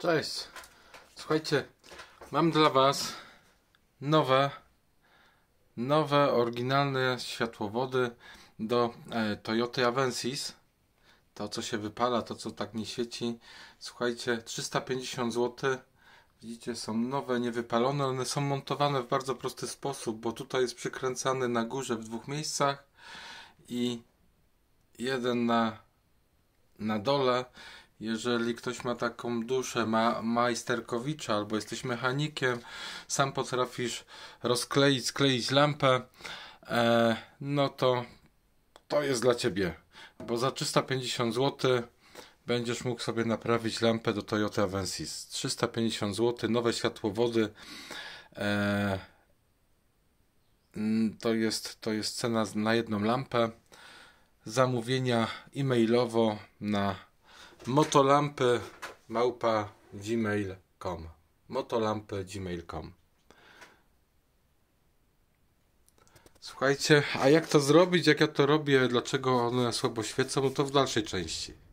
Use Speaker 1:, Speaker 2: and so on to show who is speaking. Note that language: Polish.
Speaker 1: Cześć. Słuchajcie, mam dla Was nowe, nowe, oryginalne światłowody do e, Toyota Avensis. To, co się wypala, to, co tak nie świeci. Słuchajcie, 350 zł. Widzicie, są nowe, niewypalone. One są montowane w bardzo prosty sposób, bo tutaj jest przykręcany na górze w dwóch miejscach i jeden na, na dole jeżeli ktoś ma taką duszę ma majsterkowicza albo jesteś mechanikiem, sam potrafisz rozkleić, skleić lampę, e, no to to jest dla ciebie. Bo za 350 zł będziesz mógł sobie naprawić lampę do Toyota Avensis. 350 zł, nowe światłowody. E, to jest, to jest cena na jedną lampę. Zamówienia e-mailowo na motolampy małpa gmail.com motolampy gmail.com Słuchajcie, a jak to zrobić, jak ja to robię, dlaczego one słabo świecą, no to w dalszej części.